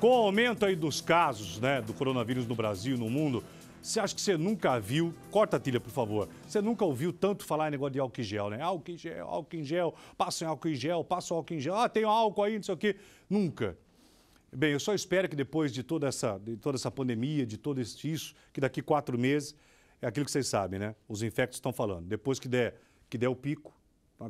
Com o aumento aí dos casos, né, do coronavírus no Brasil, no mundo, você acha que você nunca viu, corta a tilha, por favor, você nunca ouviu tanto falar em negócio de álcool em gel, né? Álcool em gel, álcool em gel, passa em álcool em gel, passa álcool em gel, ah, tem álcool aí, não sei o quê. Nunca. Bem, eu só espero que depois de toda essa, de toda essa pandemia, de todo isso, que daqui quatro meses, é aquilo que vocês sabem, né? Os infectos estão falando. Depois que der, que der o pico,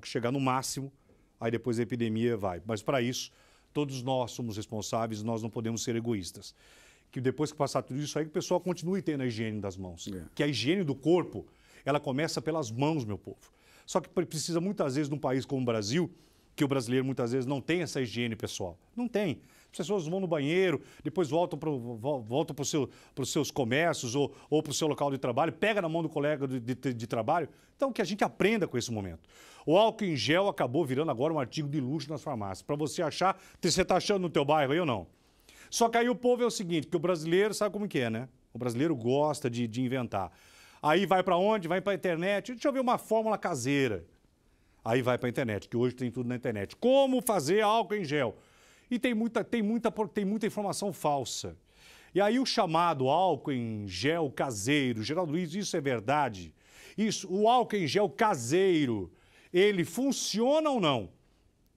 que chegar no máximo, aí depois a epidemia vai. Mas para isso, Todos nós somos responsáveis, nós não podemos ser egoístas. Que depois que passar tudo isso aí, o pessoal continue tendo a higiene das mãos. É. Que a higiene do corpo, ela começa pelas mãos, meu povo. Só que precisa muitas vezes num país como o Brasil, que o brasileiro muitas vezes não tem essa higiene pessoal. Não tem. As pessoas vão no banheiro, depois voltam para voltam pro seu, os seus comércios ou, ou para o seu local de trabalho, pega na mão do colega de, de, de, trabalho. Então, que a gente aprenda com esse momento. O álcool em gel acabou virando agora um artigo de luxo nas farmácias. Para você achar, você está achando no teu bairro aí ou não? Só que aí o povo é o seguinte, que o brasileiro sabe como que é, né? O brasileiro gosta de, de inventar. Aí vai para onde? Vai para a internet. Deixa eu ver uma fórmula caseira. Aí vai para a internet, que hoje tem tudo na internet. Como fazer álcool em gel? E tem muita, tem muita, tem muita informação falsa. E aí o chamado álcool em gel caseiro, Geraldo Luiz, isso é verdade? Isso, o álcool em gel caseiro, ele funciona ou não?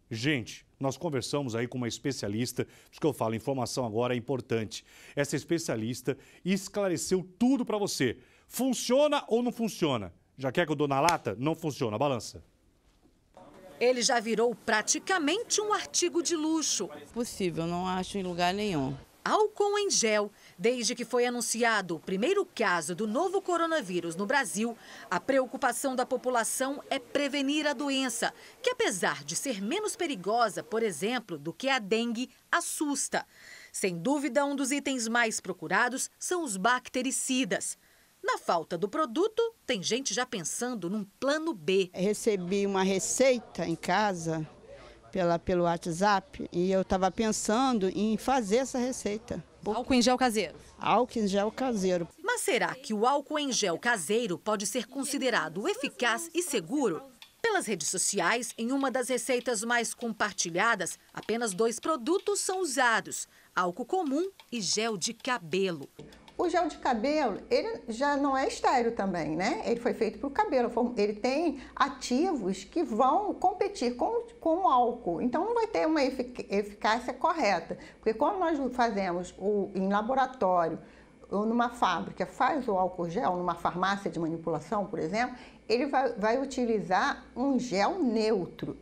Gente, nós conversamos aí com uma especialista, por isso que eu falo, informação agora é importante. Essa especialista esclareceu tudo para você. Funciona ou não funciona? Já quer que eu dou na lata? Não funciona, balança. Ele já virou praticamente um artigo de luxo. Possível, não acho em lugar nenhum. Álcool em gel. Desde que foi anunciado o primeiro caso do novo coronavírus no Brasil, a preocupação da população é prevenir a doença, que apesar de ser menos perigosa, por exemplo, do que a dengue, assusta. Sem dúvida, um dos itens mais procurados são os bactericidas. Na falta do produto, tem gente já pensando num plano B. Recebi uma receita em casa pela, pelo WhatsApp e eu estava pensando em fazer essa receita. Álcool em gel caseiro. Álcool em gel caseiro. Mas será que o álcool em gel caseiro pode ser considerado eficaz e seguro? Pelas redes sociais, em uma das receitas mais compartilhadas, apenas dois produtos são usados: álcool comum e gel de cabelo. O gel de cabelo, ele já não é estéreo também, né? Ele foi feito para o cabelo, ele tem ativos que vão competir com, com o álcool, então não vai ter uma eficácia correta, porque quando nós fazemos o, em laboratório ou numa fábrica, faz o álcool gel, numa farmácia de manipulação, por exemplo, ele vai, vai utilizar um gel neutro,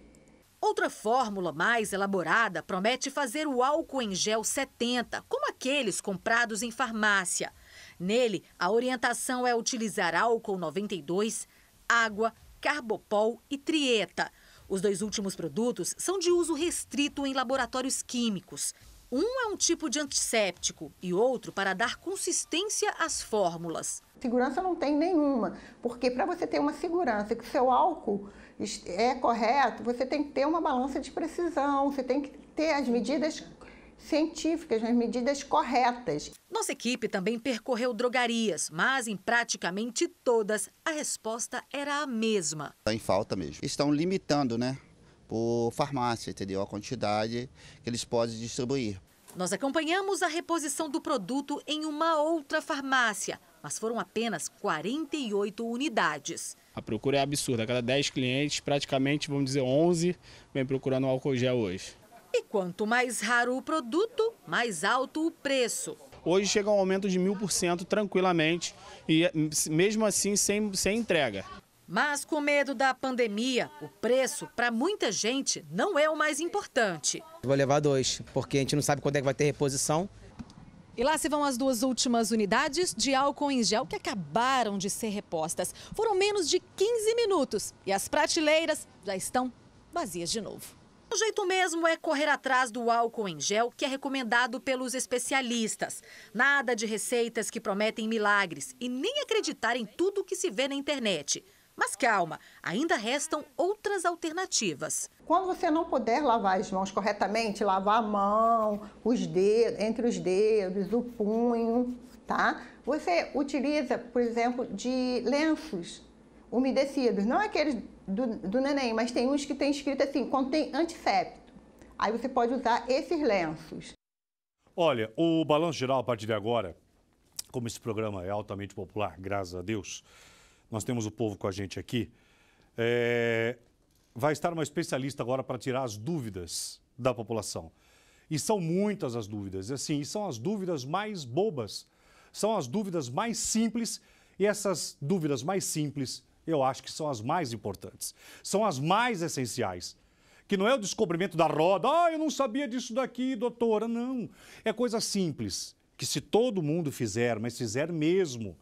Outra fórmula mais elaborada promete fazer o álcool em gel 70, como aqueles comprados em farmácia. Nele, a orientação é utilizar álcool 92, água, carbopol e trieta. Os dois últimos produtos são de uso restrito em laboratórios químicos. Um é um tipo de antisséptico e outro para dar consistência às fórmulas. Segurança não tem nenhuma, porque para você ter uma segurança que o seu álcool é correto, você tem que ter uma balança de precisão, você tem que ter as medidas científicas, as medidas corretas. Nossa equipe também percorreu drogarias, mas em praticamente todas a resposta era a mesma. Está em falta mesmo. Estão limitando, né? por farmácia, entendeu? A quantidade que eles podem distribuir. Nós acompanhamos a reposição do produto em uma outra farmácia, mas foram apenas 48 unidades. A procura é absurda. A cada 10 clientes, praticamente, vamos dizer, 11 vem procurando álcool gel hoje. E quanto mais raro o produto, mais alto o preço. Hoje chega a um aumento de mil por cento tranquilamente e mesmo assim sem, sem entrega. Mas com medo da pandemia, o preço para muita gente não é o mais importante. Vou levar dois, porque a gente não sabe quando é que vai ter reposição. E lá se vão as duas últimas unidades de álcool em gel que acabaram de ser repostas. Foram menos de 15 minutos e as prateleiras já estão vazias de novo. O jeito mesmo é correr atrás do álcool em gel, que é recomendado pelos especialistas. Nada de receitas que prometem milagres e nem acreditar em tudo que se vê na internet. Mas calma, ainda restam outras alternativas. Quando você não puder lavar as mãos corretamente, lavar a mão, os dedos, entre os dedos, o punho, tá? Você utiliza, por exemplo, de lenços umedecidos, não aqueles do, do neném, mas tem uns que tem escrito assim, contém antisséptico. Aí você pode usar esses lenços. Olha, o balanço geral a partir de agora, como esse programa é altamente popular, graças a Deus, nós temos o povo com a gente aqui. É... vai estar uma especialista agora para tirar as dúvidas da população. E são muitas as dúvidas, assim, e são as dúvidas mais bobas, são as dúvidas mais simples, e essas dúvidas mais simples eu acho que são as mais importantes, são as mais essenciais. Que não é o descobrimento da roda, ah, eu não sabia disso daqui, doutora. Não. É coisa simples, que se todo mundo fizer, mas fizer mesmo,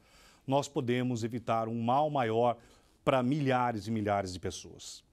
nós podemos evitar um mal maior para milhares e milhares de pessoas.